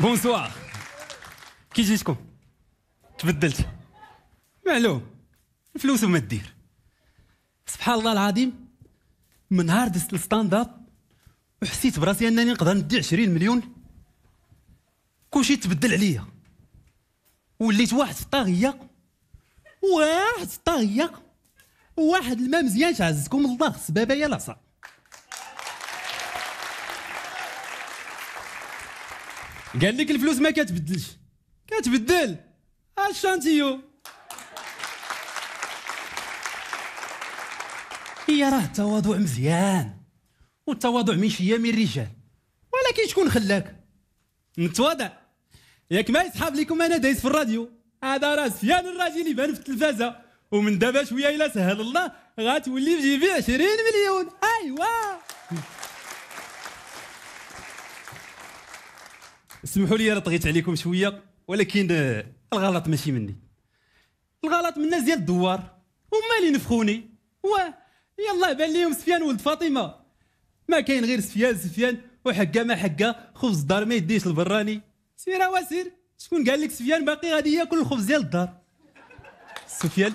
بونسوار كي جيتكم تبدلت معلوم الفلوس وما دير سبحان الله العظيم من نهار دزت الستاند اب وحسيت براسي انني نقدر ندي 20 مليون كلشي تبدل عليا وليت واحد الطاغيه واحد الطاغيه واحد الما مزيانش عزكم الله خص بابايا العصا قال لك الفلوس ما كتبدلش كتبدل الشانتيو هي راه التواضع مزيان والتواضع من شيا من الرجال ولكن شكون خلاك نتواضع ياك ما يصحاب لكم انا دايز في الراديو هذا راه سيان الراجل يبان في التلفازه ومن دابا شويه الا سهل الله غتولي في جيبي 20 مليون ايوا سمحوا لي طغيت عليكم شويه ولكن آه، الغلط ماشي مني الغلط من الناس ديال الدوار هما اللي نفخوني و يلا بان ليهم سفيان ولد فاطمه ما كاين غير سفيان سفيان وحقه ما حقه خبز الدار ما يديش البراني سير واسير شكون قال لك سفيان باقي غادي ياكل الخبز ديال الدار سفيان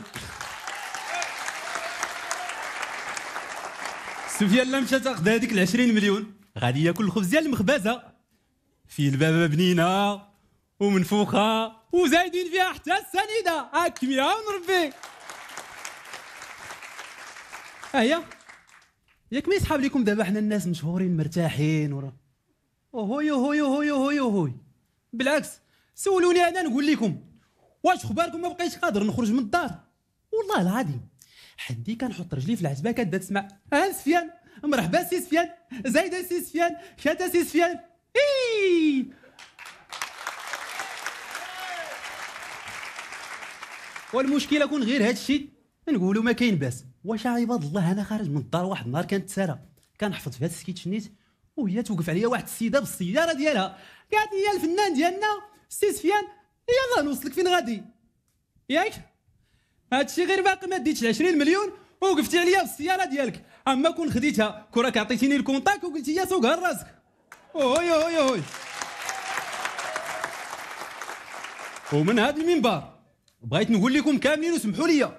سفيان لا مشات اخذ هذيك ال 20 مليون غادي ياكل الخبز ديال المخبزه في الباب بنينه ومنفوخه وزايدين فيها حتى السنيده هاكم يا ربي هيا ياك ما يسحاب لكم دابا حنا الناس مشهورين مرتاحين ورا هوي هوي هوي هوي هوي بالعكس سولوني انا نقول لكم واش خباركم ما بقيتش قادر نخرج من الدار والله العظيم حدي كنحط رجلي في العتبه كنبدا تسمع ها أه، سفيان مرحبا سي سفيان زايده سي سفيان شاتا سي سفيان والمشكله كون غير هذا الشيء نقولوا ما كاين باس واش عباد الله انا خارج من الدار واحد النهار كانت ساره كنحفظ في هذا السكيتش نيت وهي توقف عليا واحد السيده بالسياره ديالها قالت لي الفنان ديالنا سي سفيان يلا نوصلك فين غادي ياك هادشي غير باقي ما ديتش 20 مليون ووقفتي عليا بالسياره ديالك اما كون خديتها كون راك عطيتيني الكونتاك وقلتي يا سوقها راسك اوي اوي اوي ومن هذا المنبر بغيت نقول لكم كاملين وسمحوا لي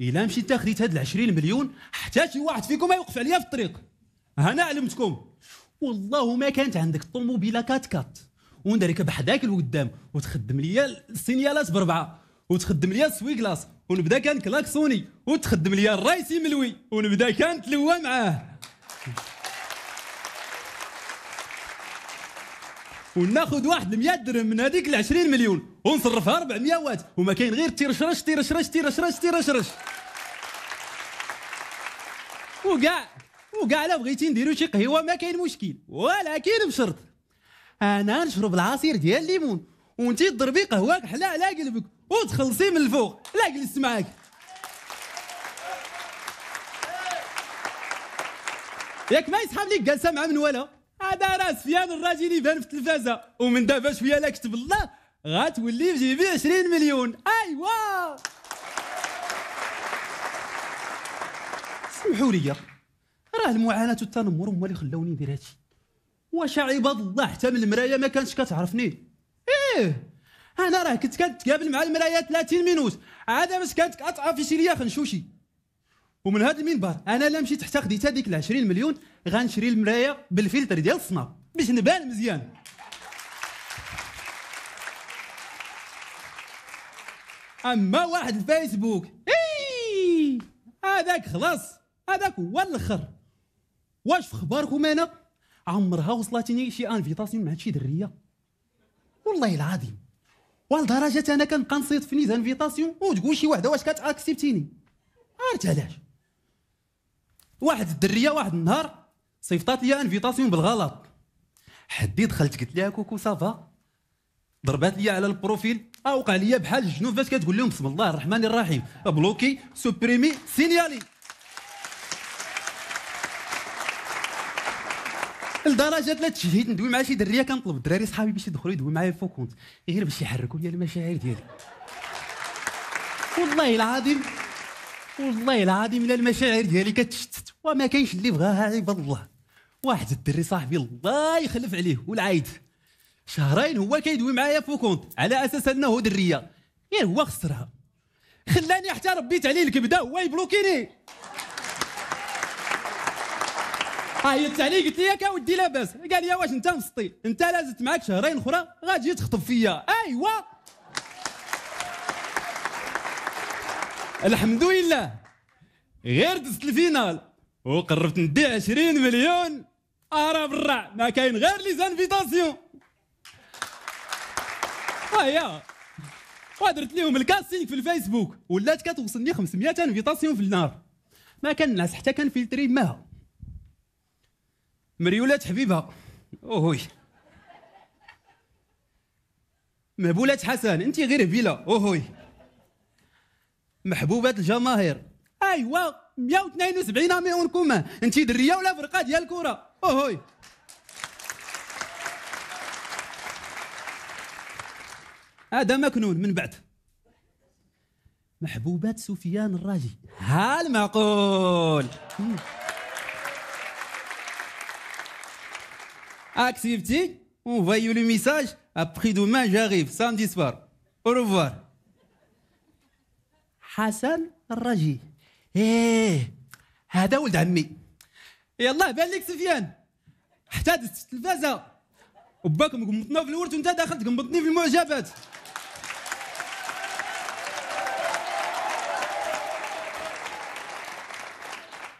الا مشيت خديت هاد العشرين مليون حتى شي واحد فيكم ما يوقف عليا في الطريق هنا علمتكم والله ما كانت عندك الطوموبيله كات كات وندرك بحداك القدام وتخدم ليا السينيالات بربعه وتخدم ليا السويكلاس ونبدا كان كلاكسوني وتخدم ليا الرايسي ملوي ونبدا كان لوا معاه وناخذ واحد 100 درهم من هذيك ال 20 مليون ونصرفها 400 وات وما كاين غير تيرشرش تيرشرش تيرشرش تيرشرش وكاع وكاع لا بغيتي نديرو شي قهوه ما كاين مشكل ولكن بشرط انا نشرب العصير ديال الليمون وانت تضربي قهواك حلا على قلبك وتخلصي من الفوق لا جلست معاك ياك ما يسحب لك جلسه مع منوله هذا راه سفيان الراجلي بان في التلفازه ومن دابا شويه لا كتب الله غتولي في جيبي 20 مليون ايوا سمحوا لي راه المعاناه والتنمر هما اللي خلوني ندير هادشي واش عباد الله حتى من المرايه ما كانتش كتعرفني ايه انا راه كنت كنتقابل مع المرايه 30 مينوت عاد باش كانت كتعرف في شريه خنشوشي ومن هذا المنبر انا لا مشيت حتى خديت هذيك ال 20 مليون غنشري المرايه بالفلتر ديال الصناب باش نبان مزيان اما واحد الفيسبوك اي هذاك خلاص هذاك هو الاخر واش في خباركم انا عمرها وصلتني شي انفيتاسيون مع شي دريه والله العظيم ولدرجه انا كنبقى نصيط في نيز انفيتاسيون وتقول شي وحده واش كتاكسبتيني عرفت علاش واحد الدريه واحد النهار صيفطات لي انفيتاسيون بالغلط حدي دخلت قلت لها كوكو سافا ضربات لي على البروفيل اه وقع لي بحال الجنوب فاش كتقول لهم بسم الله الرحمن الرحيم بلوكي سوبريمي سينيالي لدرجه لا تشهيت ندوي مع شي دريه كنطلب الدراري صحابي باش يدخلوا يدوي معايا كونت غير إيه، باش يحركوا لي المشاعر ديالي والله العظيم والله العظيم الا المشاعر ديالي كتشتت وما كاينش اللي بغاها عباد الله واحد الدري صاحبي الله يخلف عليه والعايد شهرين هو كيدوي معايا فوكونت على اساس انه دريه غير هو خسرها خلاني حتى ربيت عليه الكبده هو يبلوكيني عيطت عليه قلت لي ياك اودي لاباس قال لي واش انت مسطي انت لازلت معاك شهرين اخرى غادي تخطب فيا ايوا الحمد لله غير دزت الفينال وقربت ندي 20 مليون ارا بالرع ما كاين غير لي زانفيتاسيون ها هي ودرت لهم الكاستينغ في الفيسبوك ولات كتوصلني 500 انفيتاسيون في النهار ما كنعس حتى فيلتري ماها مريولات حبيبها اوهوي مهبولات حسن انت غير هبيله اوهوي محبوبات الجماهير ايوا 172 مليون كومان انت دريه ولا فرقه ديال الكره اوهوي هذا مكنون من بعد محبوبات سفيان الراجي ها المعقول اون فايو لو ميساج ابخي دومان جاريف سامدي سوار اوروفوار حسن الراجي ايه هذا ولد عمي يلا بان لك سفيان حتى دزت في التلفازه وباك مقمطنا في الورد وانت داخل تقمطني في المعجبات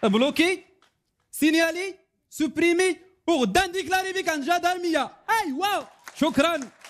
بلوكي سينيالي سوبريمي وغدا نديكلاري بك عن جدارميه ايوا شكرا